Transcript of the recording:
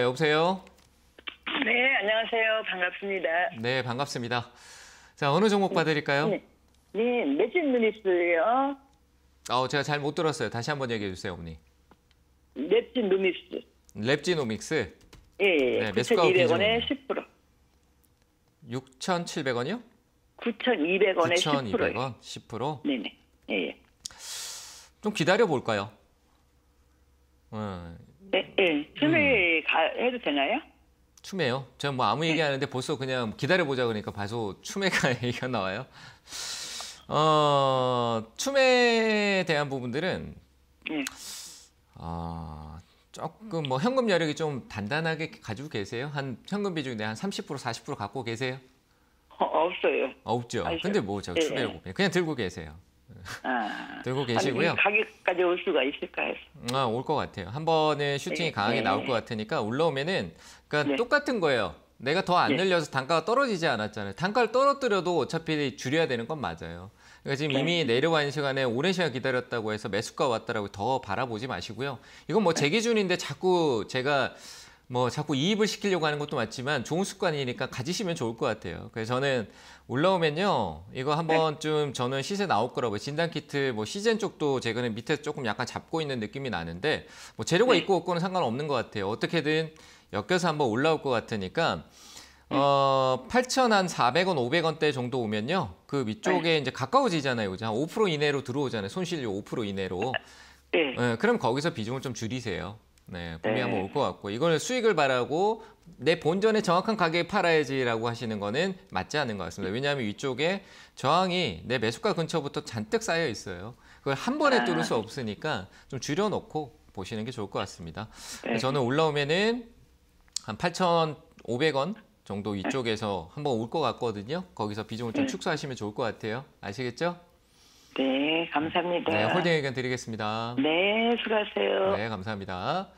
네, 여보세요? 네, 안녕하세요. 반갑습니다. 네, 반갑습니다. 자, 어느 종목 봐드릴까요? 네, 네 매직 누미스요 아, 제가 잘 못 들었어요. 다시 한번 얘기해 주세요, 어니 랩지 누미스. 랩지 노믹스? 예, 예. 네, 매수가 9,200원에 10%. 6,700원이요? 9,200원에 10%. 9,200원, 10%? 네네, 예, 예. 좀 기다려 볼까요? 음. 네, 예. 네. 음. 설 해도 되나요? 춤에요 저는 뭐 아무 네. 얘기 하는데 벌써 그냥 기다려보자 그러니까 벌써 춤에가 얘기가 나와요. 어, 춤에 대한 부분들은 네. 어, 조금 뭐 현금 여력이 좀 단단하게 가지고 계세요? 한 현금 비중이 한30% 40% 갖고 계세요? 어, 없어요. 없죠. 아니, 근데 뭐저 네, 춤에 를 네. 그냥 들고 계세요. 아. 들고 계시고요. 가격까지 올 수가 있을까 해 아, 올 것 같아요. 한 번에 슈팅이 네, 강하게 네. 나올 것 같으니까 올라오면은 그러니까 네. 똑같은 거예요. 내가 더안 네. 늘려서 단가가 떨어지지 않았잖아요. 단가를 떨어뜨려도 어차피 줄여야 되는 건 맞아요. 그러니까 지금 네. 이미 내려와는 시간에 오랜 시간 기다렸다고 해서 매수가 왔다라고 더 바라보지 마시고요. 이건 뭐 제 기준인데 자꾸 제가 뭐 자꾸 이입을 시키려고 하는 것도 맞지만 좋은 습관이니까 가지시면 좋을 것 같아요. 그래서 저는 올라오면요. 이거 한번 쯤 네. 저는 시세 나올 거라고 진단키트 뭐 시젠 쪽도 최근에 밑에 조금 약간 잡고 있는 느낌이 나는데 뭐 재료가 네. 있고 없고는 상관없는 것 같아요. 어떻게든 엮여서 한번 올라올 것 같으니까 네. 어, 8,400원, 500원대 정도 오면요. 그 위쪽에 이제 가까워지잖아요. 이제 한5% 이내로 들어오잖아요. 손실률 5% 이내로. 네. 네. 그럼 거기서 비중을 좀 줄이세요. 네, 네, 분명히 네. 올것 같고 이거는 수익을 바라고 내 본전에 정확한 가격에 팔아야지라고 하시는 거는 맞지 않은 것 같습니다. 왜냐하면 위쪽에 저항이 내 매수가 근처부터 잔뜩 쌓여 있어요. 그걸 한 번에 아. 뚫을 수 없으니까 좀 줄여놓고 보시는 게 좋을 것 같습니다. 네. 저는 올라오면은 한 8,500원 정도 위쪽에서 한번 올 것 같거든요. 거기서 비중을 좀 네. 축소하시면 좋을 것 같아요. 아시겠죠? 네, 감사합니다. 네, 홀딩 의견 드리겠습니다. 네, 수고하세요. 네, 감사합니다.